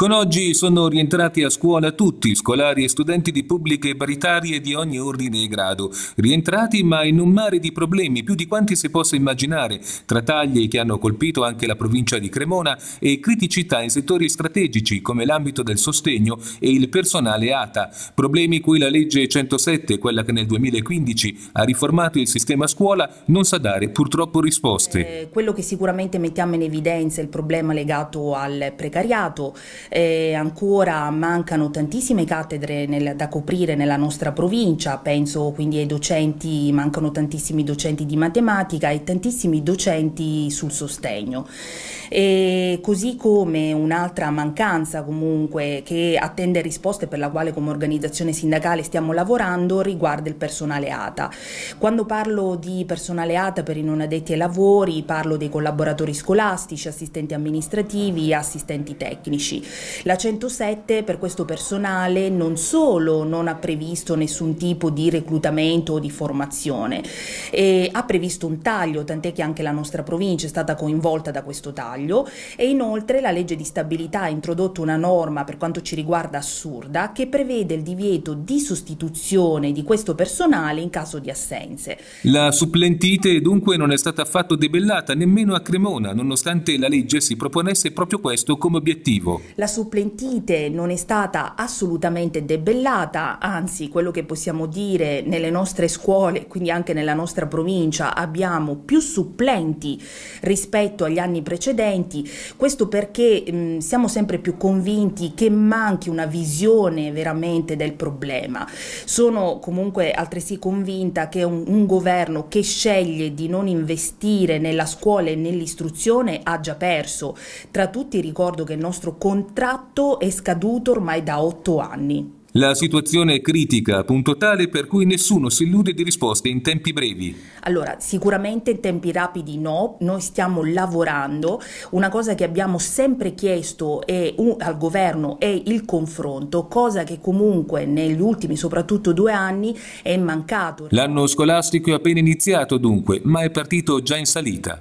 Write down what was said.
Con oggi sono rientrati a scuola tutti, scolari e studenti di pubbliche paritarie di ogni ordine e grado, rientrati ma in un mare di problemi, più di quanti si possa immaginare, tra tagli che hanno colpito anche la provincia di Cremona e criticità in settori strategici come l'ambito del sostegno e il personale ATA, problemi cui la legge 107, quella che nel 2015 ha riformato il sistema scuola, non sa dare purtroppo risposte. Eh, quello che sicuramente mettiamo in evidenza è il problema legato al precariato, eh, ancora mancano tantissime cattedre nel, da coprire nella nostra provincia, penso quindi ai docenti, mancano tantissimi docenti di matematica e tantissimi docenti sul sostegno. E così come un'altra mancanza comunque che attende risposte per la quale come organizzazione sindacale stiamo lavorando riguarda il personale ATA. Quando parlo di personale ATA per i non addetti ai lavori parlo dei collaboratori scolastici, assistenti amministrativi, e assistenti tecnici. La 107 per questo personale non solo non ha previsto nessun tipo di reclutamento o di formazione, ha previsto un taglio, tant'è che anche la nostra provincia è stata coinvolta da questo taglio e inoltre la legge di stabilità ha introdotto una norma per quanto ci riguarda assurda che prevede il divieto di sostituzione di questo personale in caso di assenze. La supplentite dunque non è stata affatto debellata nemmeno a Cremona, nonostante la legge si proponesse proprio questo come obiettivo. La supplentite non è stata assolutamente debellata, anzi quello che possiamo dire nelle nostre scuole, quindi anche nella nostra provincia, abbiamo più supplenti rispetto agli anni precedenti, questo perché mh, mm, siamo sempre più convinti che manchi una visione veramente del problema. Sono comunque altresì convinta che un, un governo che sceglie di non investire nella scuola e nell'istruzione ha già perso. Tra tutti ricordo che il nostro contratto contratto è scaduto ormai da otto anni. La situazione è critica, a punto tale per cui nessuno si illude di risposte in tempi brevi. Allora, sicuramente in tempi rapidi no, noi stiamo lavorando. Una cosa che abbiamo sempre chiesto è, un, al governo è il confronto, cosa che comunque negli ultimi soprattutto due anni è mancato. L'anno scolastico è appena iniziato dunque, ma è partito già in salita.